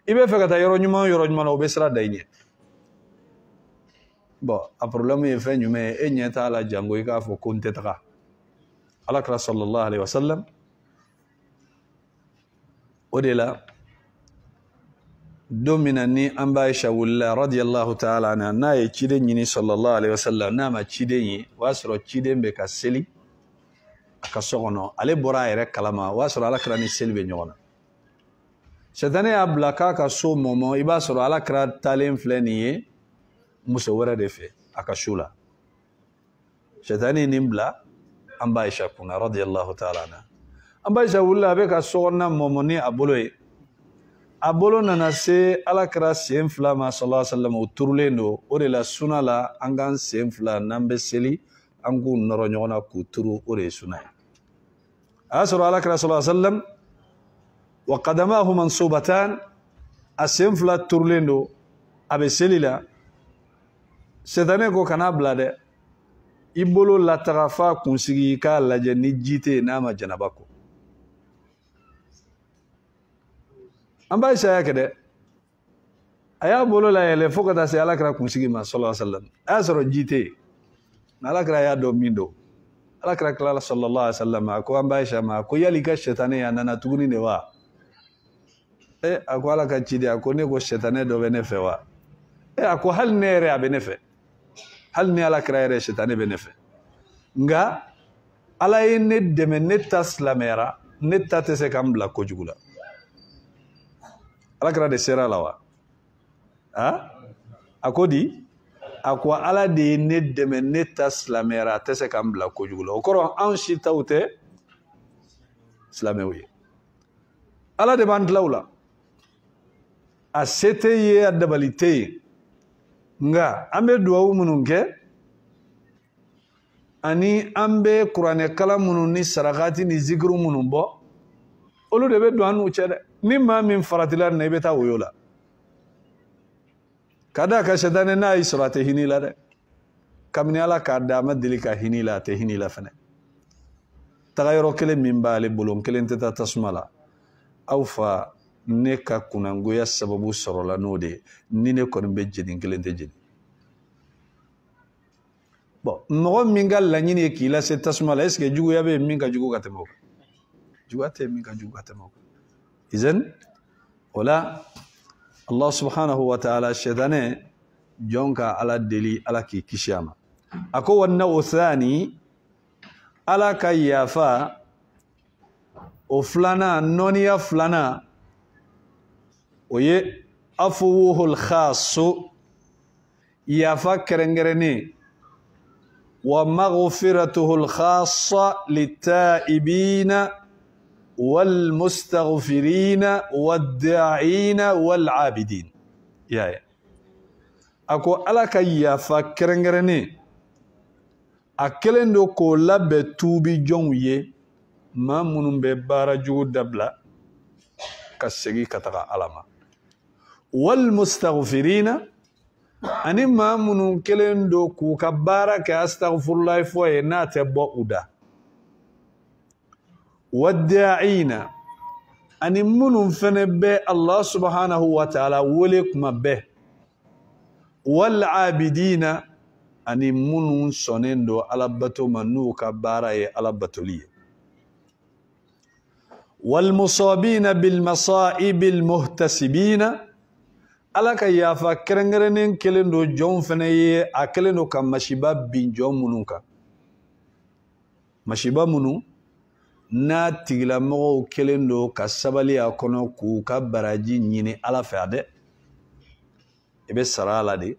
i bɛ fɛ ka taa yɔrɔ ɲuman o yɔrɔ ɲuman na u bɛ sira da i ɲɛ bɔn a porobilɛmu ye fɛn jumɛn ye e ɲɛ t'a la jango i k'a fɔ ko n tɛ taga alakira sɔlɔlɔ alayhi wa sallam o de la don min na ni an b'a ye shawulila radiyallahu ta'ala na n'a ye ciden ɲini sallallahu alaihi wasallam n'a ma ciden ye o y'a sɔrɔ ciden bɛ ka seli a ka so kɔnɔ ale bɔra a yɛrɛ kalama o y'a sɔrɔ ala kɛra ni seli bɛ ɲɔgɔn na sɛtanɛ y'a bila k'a ka so mɔmɔ i b'a sɔrɔ ala kɛra taalen filɛ nin ye muso wɛrɛ de fɛ a ka so la sɛtanɛ nin bila an b'a ye kunna radiyallahu ta'ala na an b'a ye wulila a bɛ ka so kɔnɔna mɔmɔ ni a bolo ye a bolo nana se ala kɛra sen fila ma sala salam o turulen don o de la suna la an k'an sen fila n'an bɛ seli an k'u nɔrɔ ɲɔgɔn na k'u turu o de ye suna ye a y'a sɔrɔ ala kɛra sala salam wa kadamahu mansobatan a sen fila turulen do a bɛ seli la sɛtanɛ ko kana bila dɛ i bolo lataga f'a kunsigi i k'a lajɛ ni ji tɛ yen n'a ma janaba kɔ an b'a saya kɛ dɛ a y'a bolo layɛlɛ fo ka taa se alakira kunsigi ma sɔlɔ salam a y'a sɔrɔ ji tɛ yen nka alakira y'a dɔn min don alakira tilala sɔlɔlɔ salam a ko an b'a sa ma a ko yali i ka sɛtanɛ a nana tuguni de wa e a ko ala ka ciden a ko ne ko sɛtanɛ dɔ bɛ ne fɛ wa e a ko hali ne yɛrɛ a bɛ ne fɛ hali ni alakira yɛrɛ sɛtanɛ bɛ ne fɛ nka ala ye ne dɛmɛ ne ta silamɛyara ne ta tɛ se ka n bila kojugu la ala alakira de sera la wa a a ko di a ko ala de ye ne dɛmɛ ne ta silamɛyara a tɛ se k'an bila kojugu la o kɔrɔ anw si taw tɛ silamɛw ye ala de b'an dilan la a se tɛ ye a dabali tɛ ye nka an bɛ duwawu minnu kɛ ani an bɛ kuranɛkala minnu ni sarakati ni zikiri minnu bɔ olu de bɛ don an n'u cɛ dɛ min maa min faratila nin na i bɛ taa woyo la ka d'a kan sitanɛ n'a y'i sɔrɔ a tɛ ala k'a da ma deli ka la a kelen min b'ale bolo n kelen tɛ taa aw fa ne ka kunangoya sababu sɔrɔla n'o de ye ni ne kɔni bɛ jeni kelen tɛ jeni bɔn mɔgɔ min ka laɲini ye k'i lase tasuma la est juguya bɛ yen min ka jugu ka tɛmɛ o kan. min ka jugu ka kan. إذن ولا الله سبحانه وتعالى شدنا جونكا على الدلي على كي كشاما أكو النو ثاني على كيافا وفلانا نونيا فلانا وي أفوه الخاص يافا كرنجرني ومغفرته الخاصة للتائبين والمستغفرين والداعين والعابدين يا يا أكو ألاك يا فكرنغرني أكلن دو كولا بتوبي جونوي ما منو ببارا جو دبلا كسيغي كتغا علما والمستغفرين أني ما منو كلن دو كو كبارا كأستغفر الله فوي ناتبو بوء والداعين أن منهم فنبه الله سبحانه وتعالى ولك به والعابدين أن منهم سنندو ألبتو منوك باراي ألبتوليه والمصابين بالمصائب المهتسبين ألك يا فكرنغرنين دو جون فنيه أكلندو كمشيبا بين جون منوكا مشيبا منو n'a tigilamɔgɔw kelen don ka sabali a kɔnɔ k'u ka baraji ɲini ala fɛ a dɛ i bɛ sara a la de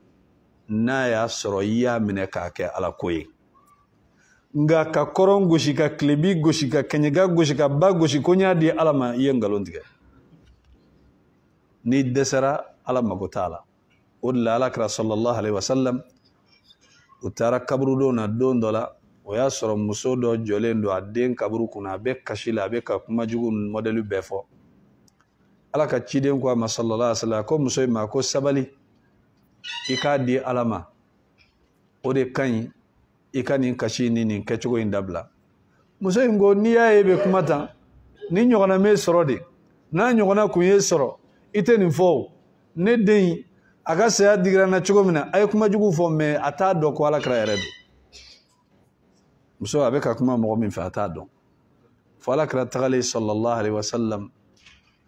n'a y'a sɔrɔ i y'a minɛ k'a kɛ ala ko ye nka ka kɔrɔn gosi ka kilebi gosi ka kɛɲɛka gosi ka ba gosi ko n y'a di ala ma i ye nkalon tigɛ n'i dɛsɛra ala mago t'a la o de la alakira sɔlɔlɔ alayhi wa sallam u taara kaburudon na don dɔ la o y'a sɔrɔ muso dɔ jɔlen don a den kaburu kunna a bɛ kasi la a bɛ ka kuma jugu mɔdɛli bɛɛ fɔ ala ka ciden ko a ma sallallahu a wasallam ko muso in ma ko sabali i k'a di ala ma o de ka ɲi i ka nin kasi ni nin kɛcogo in dabila muso in ko n'i y'a ye i bɛ kuma tan ni ɲɔgɔnna m'e sɔrɔ de n'a ɲɔgɔnna kun y'e sɔrɔ i tɛ nin fɔ o ne den in a ka saya digira n na cogo min na a ye kuma jugu fɔ mɛ a t'a dɔn ko ala kira yɛrɛ don مسوى بك كما مغمين فاتادو فلك رتغلي صلى الله عليه وسلم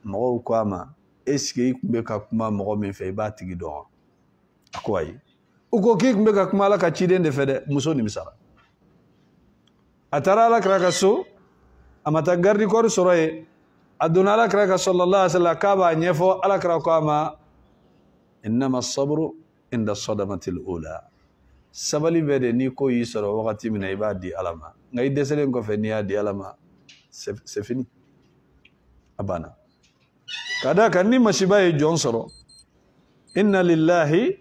مغو كما اسكي بك كما مغمين في باتي دو اكواي اوكو كي بك كما لك تشيدن دي فد مسو ني مسار اترى لك راكسو اما تغردي كور سوري ادونا لك راك صلى الله عليه وسلم كابا نيفو على كراكما انما الصبر عند الصدمه الاولى sabali bɛ de n'i ko y'i sɔrɔ wagati min na i b'a di ala ma nka i dɛsɛlen kɔfɛ n'i y'a di ala ma c'est fini a banna ka da kan ni masiba ye jɔn sɔrɔ inna lillahi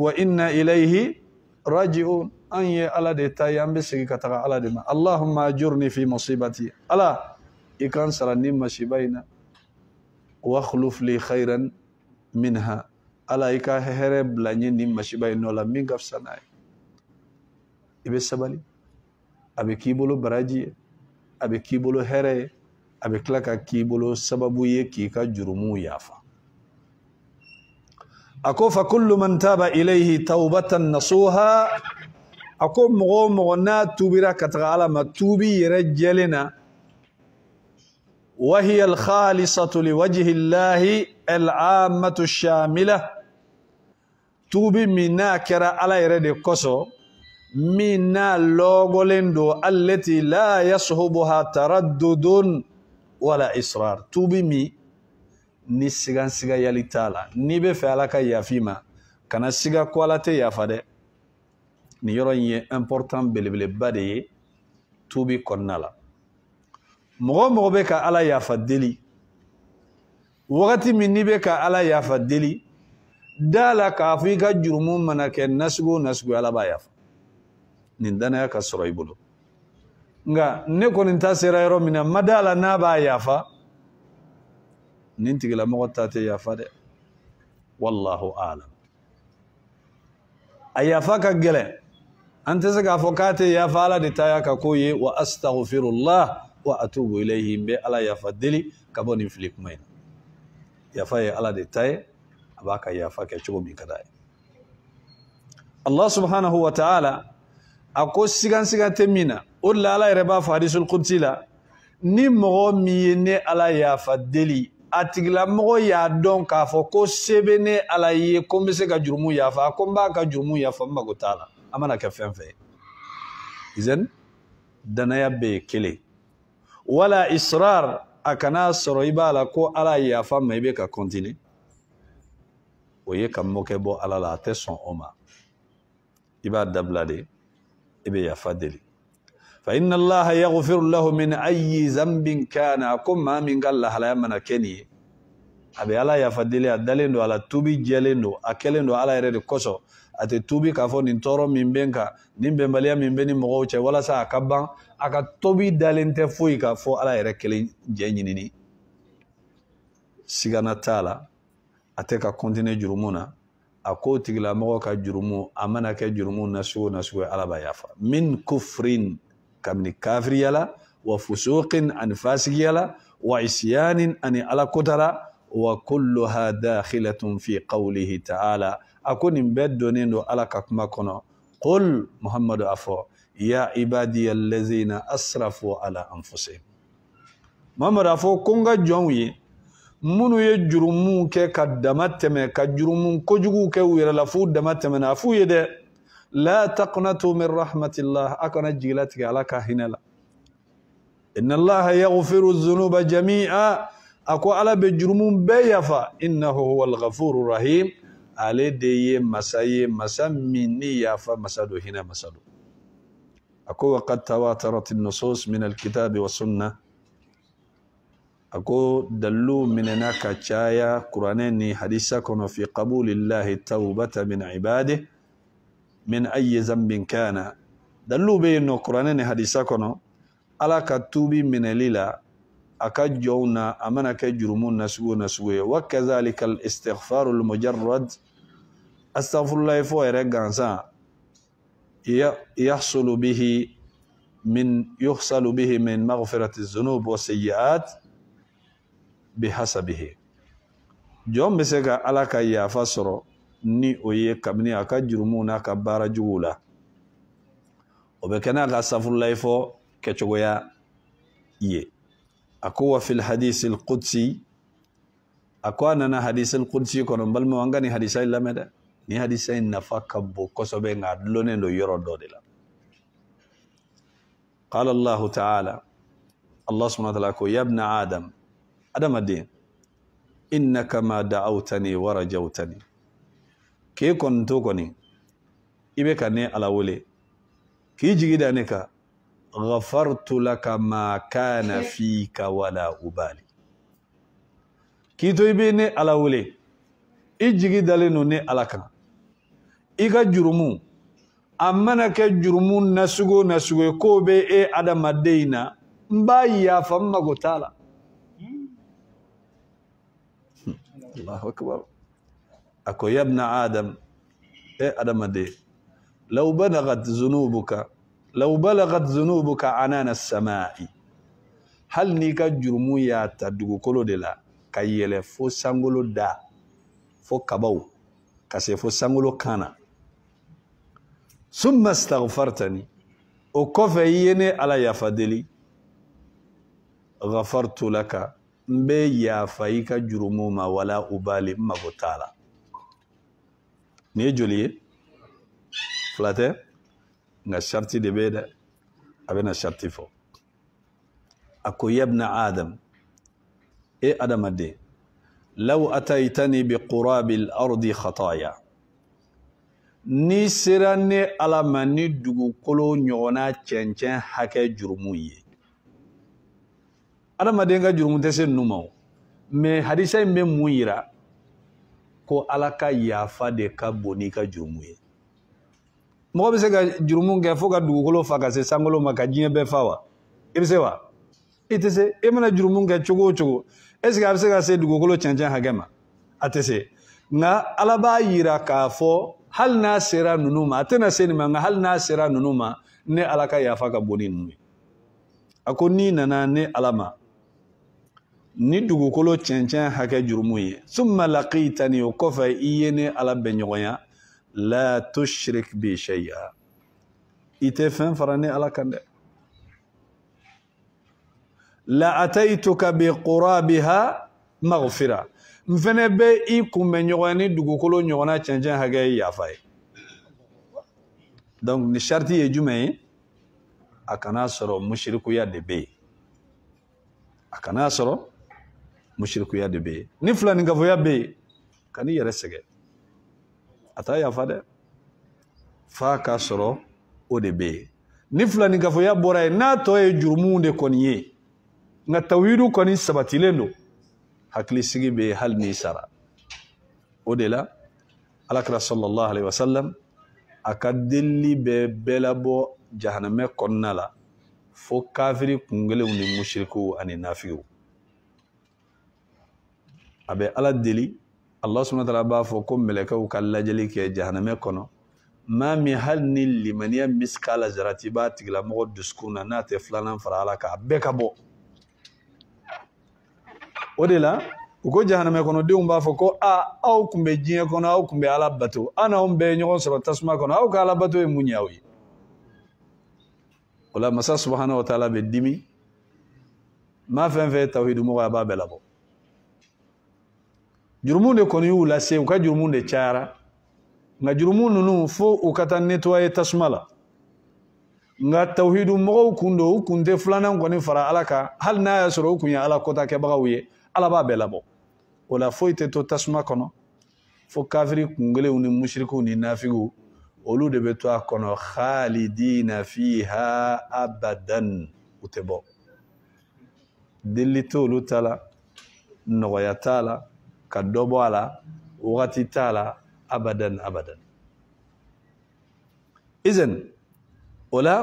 wa inna ilayhi raji'un an ye ala de ta ye an bɛ segin ka taga ala de ma allahumma ajurni fi musibati ala i kan sara ni masiba in na واخلف لي خيرا منها ala ika hehere hɛrɛ ni mashiba inola minga masiba ibe nɔ la min sabali baraji abe kibolo here abe klaka kibolo sababu ye kika jurumu yafa ako fa kullu man taba ilayhi tawbatan nasuha ako mgo mgo n'a tubira ka ala matubi tubi وهي الخالصة لوجه الله العامة الشاملة tubi min n'a kɛra ala yɛrɛ de kosɔn min n'a lɔgɔlen don alati la yasuhubuha taraddudun wala israr tubi min ni sigansigayali t'a la n'i bɛ fɛ ala ka yafi ma kana siga ko ala tɛ yafa dɛ nin yɔrɔ in ye important belebeleba de ye tubi kɔnɔna la mɔgɔ o mɔgɔ bɛ ka ala yafa deli wagati min n'i bɛ ka ala yafa deli دالا كافي كجرمو منك نسقو نسقو على بايف نندنا كسر يبلو nga ne kɔni ta sera yɔrɔ min na ma n'a b'a yafa nin tigilamɔgɔ ta tɛ yafa dɛ wallahu alam a yafa ka gɛlɛn an tɛ se k'a fɔ yafa ala de ta y'a ka ko ye wa astaghfirullah wa atubu ilayhi n bɛ ala yafa deli ka bɔ nin yafa ye ala de taye abaka yafa kechugo bikadai Allah subhanahu wa ta'ala ako sigan sigan temina ulla ala ireba fa hadisul qudsi la ni mɔgɔ min ye ne ala yafa deli a tigilamɔgɔ y'a dɔn k'a fɔ ko se bɛ ne ala ye ko n bɛ se ka jurumu yafa ko n b'a ka jurumu yafa n mago t'a la a mana kɛ fɛn fɛn ye izɛn danaya bɛ yen kelen wala israr a kana sɔrɔ i b'a la ko ala yafa ma i bɛ ka kɔntine o ye ka mɔkɛ bɔ ala la a tɛ sɔn o de i bɛ yafa fa inna allaha yaghfiru lahu min ayi zambin kana ko maa min ka lahalaya mana kɛ nin ala yafa deli a dalen don tubi jɛlen don a kɛlen don ala yɛrɛ de kosɔn a tubi k'a fɔ nin tɔɔrɔ min bɛ n kan nin bɛnbaliya min bɛ ni mɔgɔw cɛ walasa a ka ban a ka tobi dalen tɛ sigana t'a ateka tɛ jurumu na a k'o tigilamɔgɔ ka jurumu a mana kɛ jurumu nasugu nasugu ala b'a yafa min kufrin kabini kafiriyala wa fusukin ani fasigiyala wa isyanin ani ala kotara wa kullu ha dakhilatun fi qawlihi ta'ala a ko nin bɛɛ donnen don ala ka kuma kɔnɔ qul muhammadu a fɔ ya ibadiya allazina asrafu ala anfusihim muhammadu a fɔ ko n ka jɔnw ye munu ye jurumu ke ka dama tɛmɛ ka jurumu kojugu ke u yela la f'u dama tɛmɛna a f'u ye de la taqnatu min rahmatillah akana jilati ala ka hinala inna allah yaghfiru dhunuba jami'a ako ala be jurumu be yafa innahu huwa ghafurur rahim ale de ye masaye masamini yafa masadu hina masadu ako waqad tawatarat an-nusus min al-kitabi wa sunnah a ko dalilu minɛna ka caya kuranɛ ni hadisa kɔnɔ fi qabulillahi taubata min ibade min ayi zambin kana dalilu bɛ yen nɔ kuranɛ ni hadisa kɔnɔ ala ka tubi minɛli la a ka jɔnw na a mana kɛ jurumu nasugu nasugu ye wa kazalika alistighfaru almujarrad astaghfirulahi fɔ yɛrɛ gansan yahsulu bihi min yuhsalu bihi min maghfirati zunub wa sayyi'at بحسبه جون بسيكا علاكا يافا سرو ني اوي كابني اكا جرمونا كبارا جولا وبكنا غا سافر لايفو كتشويا يي اكو في الحديث القدسي اكو انا حديث القدسي كون بل مو انغاني حديث الا مدا ني حديث نفا كبو كوسوبي غا دلوني دو يورو دوديلا قال الله تعالى الله سبحانه وتعالى يا ابن ادم adamaden innaka ma da'awtani wa rajawtani k'e kɔni to kɔni i bɛ ka ne ala wele k'i jigi da ne kan ghafartu laka ma kana fika wala ubali k'i to i bɛ ne ala wele i jigi dalen don ne ala kan i ka jurumu a mana jurumu nasugu o k'o bɛ e adamaden in na n b'a الله أكبر أكو يا ابن آدم إيه أنا مدي لو بلغت ذنوبك لو بلغت ذنوبك عنان السماء hali n'i ka jurumu y'a ta dugukolo de la ka yɛlɛ fo sankolo da fo kabaw ka se fo sankolo kan na summa stagfartani o kɔfɛ i ye ne ala yafa deli ghafartu laka n bɛ yafa i ka wala ubali n mago t'a Flate nin ye joli ye fila tɛ nka sariti yabna adam e adamaden law ataitani bi qurabi al-ardi khataya n'i sera ne ala nyona chenchen dugukolo ɲɔgɔnna adamaden ka jurumu tɛ se ninnu ma o mɛ hadisa in bɛ mun yira ko ala ka yafa de ka bon n'i ka jurumu ye mɔgɔ bɛ se ka jurumu kɛ fo ka dugukolo fa ka se sankolo ma ka diɲɛ bɛɛ fa wa i bɛ se wa i tɛ se e mana jurumu kɛ cogo o cogo est ce a bɛ se ka se dugukolo cɛncɛn hakɛ ma a tɛ se nka ala b'a yira k'a fɔ hali n'a sera ninnu ma a tɛna se nin ma nka hali n'a sera ninnu ma ne ala ka yafa ka bon ni ninnu ye a ko n'i nana ne ala ma ni dugukolo cɛncɛn hakɛ jurumu ye summa laqitani o kɔfɛ i ye ne ala bɛn ɲɔgɔnya la tushrik bi shay'a i tɛ fɛn fara ni ala kan dɛ la ataituka bi qurabiha maghfira n fɛnɛ bɛ i kunbɛn ɲɔgɔnya ni dugukolo ɲɔgɔnna cɛncɛn hakɛ yafa ye donc ni sariti ye jumɛn ye a kana sɔrɔ musirikuya de bɛ yen a kana sɔrɔ musirikuya de bɛ ni fulani bɛ yen ka n'i yɛrɛ sɛgɛn a t'a yafa f'a ka sɔrɔ o de bɛ yen ni filaninkafoya bɔra yen n'a to e jurumu de kɔni ye nka tawiru koni sabatilen don hakilisigi bɛ yen hali n'i sara o de la alakira sallallahu alaihi wasallam akadilli be belabo jahanname konnala fo kafiri kungele ni mushriku ani nafiu abe ala deli allah subhanahu wa ta'ala b'a fɔ ko mɛlɛkɛw ka lajɛli kɛ jahanamɛ kɔnɔ maa min hali ni limaniya miskala zarati b'a tigilamɔgɔ dusukun na n'a tɛ filanan fara ala kan a bɛɛ ka bɔ o de la u ko jahanamɛ kɔnɔdenw b'a fɔ ko a aw tun bɛ diɲɛ kɔnɔ aw tun bɛ ala bato an n'anw bɛɛ ye ɲɔgɔn sɔrɔ tasuma kɔnɔ aw ka ala bato ye mun ɲɛ aw ye o la masa subahana wa taala bɛ dimi maa fɛn fɛn ye tawhidimɔgɔ ye a b'a bɛɛ labɔ jurumu de kɔni y'u lase u ka jurumu de cayara nka jurumu ninnu fo u ka taa nettoyer tasuma la nka tawhidu mɔgɔw kun do u kun tɛ filanan kɔni fara ala kan hali n'a y'a sɔrɔ u kun ye ala kota kɛbagaw ye ala b'a bɛɛ labɔ o la foyi tɛ to tasuma kɔnɔ fo kafiri kun ni musirikiw ni nafigiw olu de bɛ to a kɔnɔ khalidina fiha abadan u tɛ bɔ delili t'olu ta la nɔgɔya t'a la كدوبو على وغتي تالا ابدا ابدا اذن اولا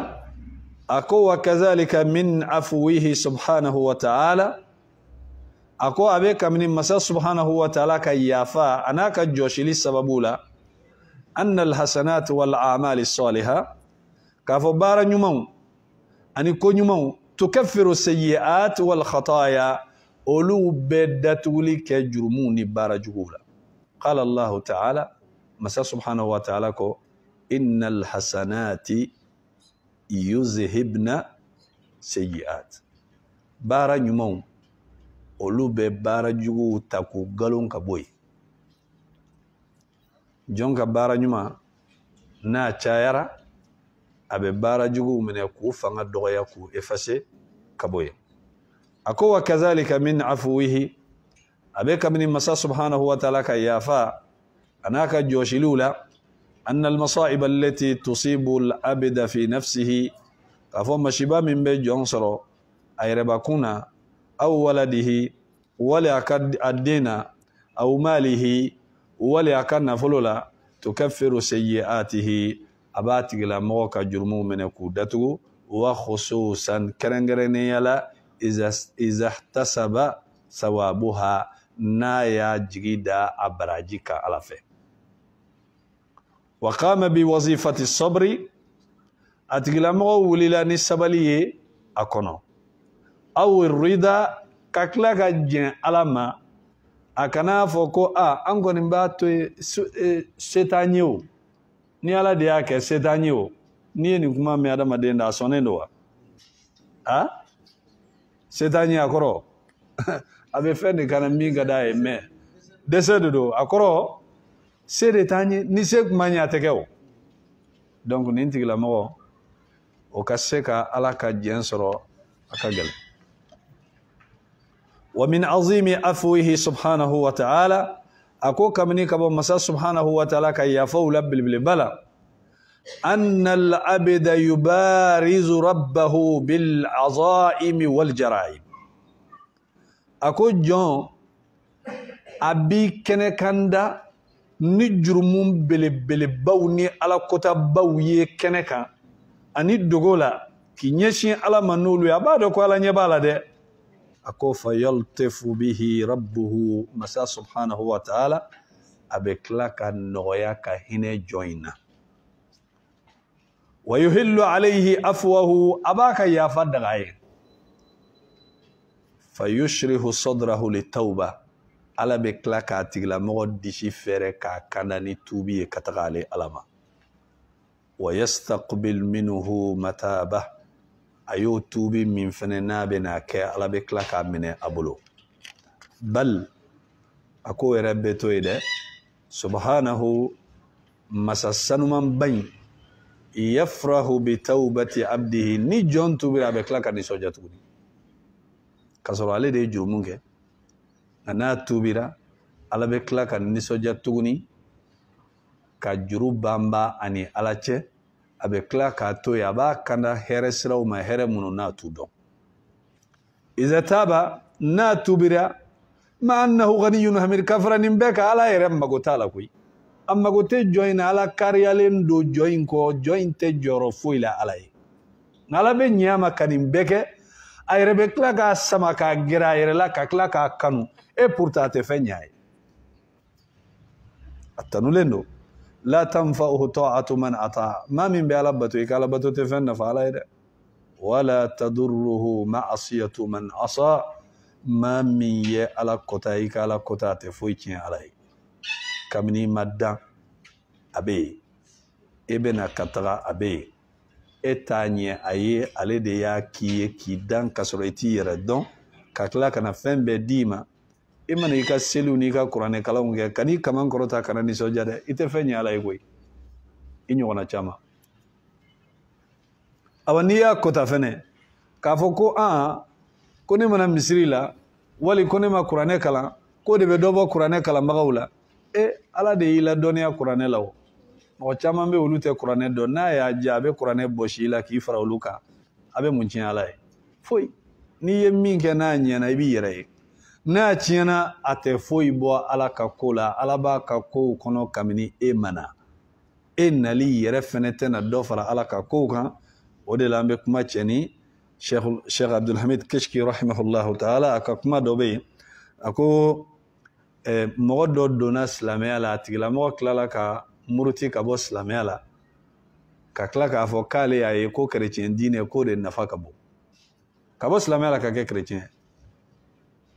اكو وكذلك من عفوه سبحانه وتعالى اقوى ابيك من مس سبحانه وتعالى كيافا انا كجوشي لسبب لا ان الحسنات والاعمال الصالحه كفو بارا نيمو اني كو نيمو تكفر السيئات والخطايا olu bɛɛ datuguli kɛ jurumu ni baara juguw la qala allahu taala masa subhanahu wa taala ko inna alhasanati yuzhibna seyiat baara ɲumanw olu bɛ baara juguw ta k'u galon ka bɔ yen jɔn ka baara ɲuman n'a cayara a bɛ baara juguw minɛ k'u fanga dɔgɔya k'u efase أكو كذلك من عفوه أبيك من min سبحانه وتعالى wa ta'ala kayafa أن المصائب التي تصيب العبد في نفسه كفوم شبا من بي جونسرو أي رباكونا أو ولده ولا الدين أو ماله ولا أكن فلولا تكفر سيئاته أباتك لموك جرمو من كودته وخصوصا كرنجرنيالا izahtasaba sawabuha n'a ya jigida abarajika ala fɛ wa bi wazifati sabri a tigilamɔgɔ wulila ni sabali ye a kɔnɔ aw rida ka kila ka jɛn ala ma a kana fɔ ko a an kɔni b'a to ye ye o ni ala de y'a kɛ se ye o n'i ye nin kuma mɛn adamaden da a sɔnnen do wa a setani a koro a bɛ fɛn de kana min ka d'a ye mɛ dɛsɛ de don a koro se de t'an ye ni se kuma ɲɛ a tɛ kɛ o donc nin tigilamɔgɔ o ka se ka ala ka jɛn sɔrɔ a ka gɛlɛn ومن عظيم عفوه سبحانه وتعالى أكو كمني كبو مسا سبحانه وتعالى كي يفو لب أن العبد يبارز ربه بالعظائم والجرائم أكو جون أبي كنكاندا نجرم بلبلبوني على كتب بوي كنكا أني دوغولا كي نيشي على منول يا بادو كوالا نيبالا دي أكو فيلطف به ربه مسا سبحانه وتعالى أبي كلاكا نويا كا هيني جوينا ويهل عليه أفوه أباك يا فدغ فيشره صدره للتوبة على بكلا كاتيلا مغد فريكا كاناني توبي كتغالي ألما ويستقبل منه متابة أيو توبي من فننا بنا كي على بكلا كامن أبلو بل أكو ربي تويدة سبحانه مسا سنمان بين yafrahu bitaubati abdihi ni jɔn tubira a bɛ tila ka nisɔndiya tuguni k'a sɔrɔ ale de ye jurumu kɛ nka n'a tubira ala bɛ tila ka nisɔndiya tuguni ka juru banba ani ala cɛ a bɛ k'a to yen a b'a kanda hɛrɛ siraw ma hɛrɛ minnu n'a t'u dɔn izataba n'a tubira ma annahu ghaniyun hamid kafara nin bɛɛ ka ala yɛrɛ mago t'a la koyi أما قلت جوين على كاريالين دو جوين كو جوين تي جورو فويلة علي نالا بي نياما كانين بيك اي ربك لكا سماكا جرا اي ربك لكا كانو اي پورتا تفنياي اتنو لندو لا تنفعه طاعة من أطاع ما من بيالبتو إيكا لبتو تفن فعلا إيرا ولا تضره معصية من أصاع ما من يألقوتا إيكا لقوتا تفويتين عليك kabini ma dan a bɛ yen e bɛna ka taga a bɛ yen e t'a ɲɛ a ye ale de y'a k'i ye k'i dan ka sɔrɔ i t'i yɛrɛ dɔn ka tila ka na fɛn bɛɛ d'i ma i e mana i ka seliw n'i ka kuranɛ kalanw kɛ ka n'i kaman kɔrɔta kana nisɔndiya dɛ i tɛ fɛn ɲɛ ala ye koyi i ɲɔgɔnna caman awa n'i y'a kota fɛnɛ k'a fɔ ko an ko ne mana misiri la wali ko ne ma kuranɛ kalan k'o de bɛ dɔ bɔ kuranɛ kalanbagaw la e ala de ila donia kurane kuranɛ la o mɔgɔ caman bɛ olu tɛ kuranɛ dɔn y'a diya a bɛ kuranɛ la k'i fara olu abe munchi ala e foi n'i ye min n'a ɲɛna na b'i yere n'a tiɲɛna ate foi bo ala ka ko ala b'a ka kow kɔnɔ kabini e mana na e nali yɛrɛ fɛnɛ fara ala ka kow kan o de la kuma cɛ شيخ shekh abdulhamid kishki rahimahullahu taala a ka kuma dɔ Eh, mɔgɔ dɔ donna silamɛya la a tigilamɔgɔ tilala ka muruti ka bɔ silamɛya la ka tila k'a fɔ k'ale y'a ye ko kerecɛn diinɛ k'o de nafa ka bon ka bɔ silamɛya la ka kɛ kerecɛn ɛ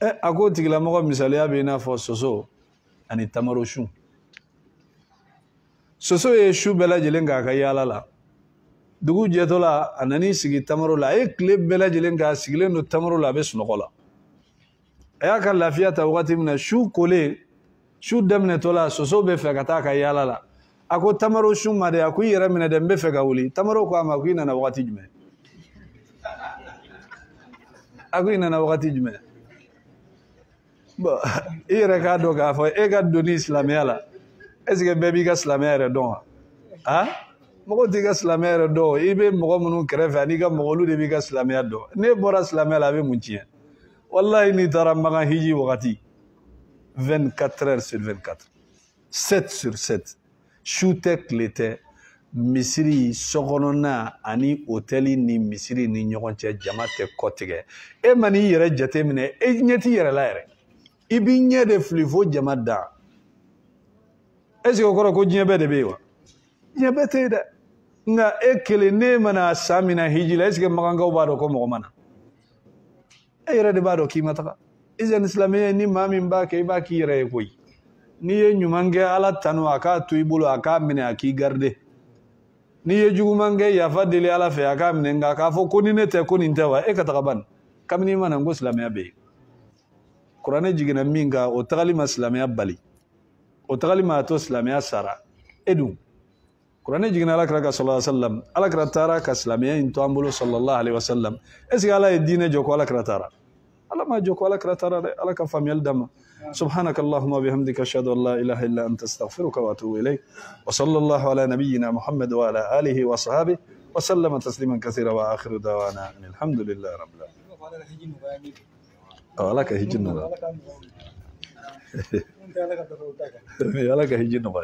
eh, a ko tigilamɔgɔ misaliya bɛ i n'a fɔ soso ani tamarosun soso ye su bɛɛ lajɛlen k'a ka yaala la dugu jɛtɔla a nan'i sigi tamaro la a ye tile bɛɛ lajɛlen k'a sigilen don tamaro la a bɛ sunɔgɔ la a y'a ka lafiya ta wagati min na su kolen su daminɛtɔ soso bɛ fɛ ka taa ka yaala la a ko tamaro su ma de a ko i yɛrɛ minɛ dɛ n bɛ fɛ ka wuli tamaro ko a ma ko i nana wagati jumɛn a ko i nana wagati jumɛn bɔn i yɛrɛ k'a dɔn k'a fɔ e ka doni silamɛya la ɛseke bɛɛ b'i ka silamɛya yɛrɛ dɔn wa han mɔgɔ t'i ka silamɛya yɛrɛ dɔn i bɛ mɔgɔ minnu kɛrɛfɛ ani i ka mɔgɔ olu de b'i ka silamɛya dɔn n'e bɔra silamɛya la a bɛ mun tiɲɛ Vallahi n'i taara makan hiji wagati 24 heures sur 24 7 sur 7 su tɛ misiri sokɔnɔna ani oteli ni misiri ni ɲɔgɔn cɛ jama tɛ kɔtigɛ e ma n'i yɛrɛ jate e ɲɛ t'i yɛrɛ la yɛrɛ i b'i de fili fo jama da ɛseke o kɔrɔ ko diɲɛ bɛɛ de bɛ yen wa diɲɛ bɛɛ tɛ ne mana san min na hiji la ɛseke makankaw ko mɔgɔ ma e yɛrɛ de b'a dɔn k'i ma taga izan silamɛya ni maa min b'a kɛ i b'a k'i yɛrɛ ye koyi n'i ye ɲuman kɛ ala tanu a e k'a to i bolo a k'a minɛ a k'i garde n'i ye juguman kɛ yafa deli ala fɛ a k'a minɛ nka k'a fɔ ko ni ne tɛ ko nin tɛ wa e ka taga bani kabini i ma n ko silamɛya bɛ yen kuranɛ jiginna min kan o tagali ma silamɛya bali o tagali ma a to silamɛya sara e dun kuranɛ jiginna alakira kan sɔlɔ salam alakira taara ka silamɛya in to an bolo sɔlɔ alaihi wasalam est ce que ala ye diinɛ jɔ ko taara الله ما جوك ولا ترى لك فم يلدم سبحانك اللهم وبحمدك أشهد أن لا إله إلا أنت أستغفرك وأتوب إليك وصلى الله على نبينا محمد وعلى آله وصحبه وسلم تسليما كثيرا وآخر دعوانا أن الحمد لله رب العالمين ولك آه، هجنة ولك هجنة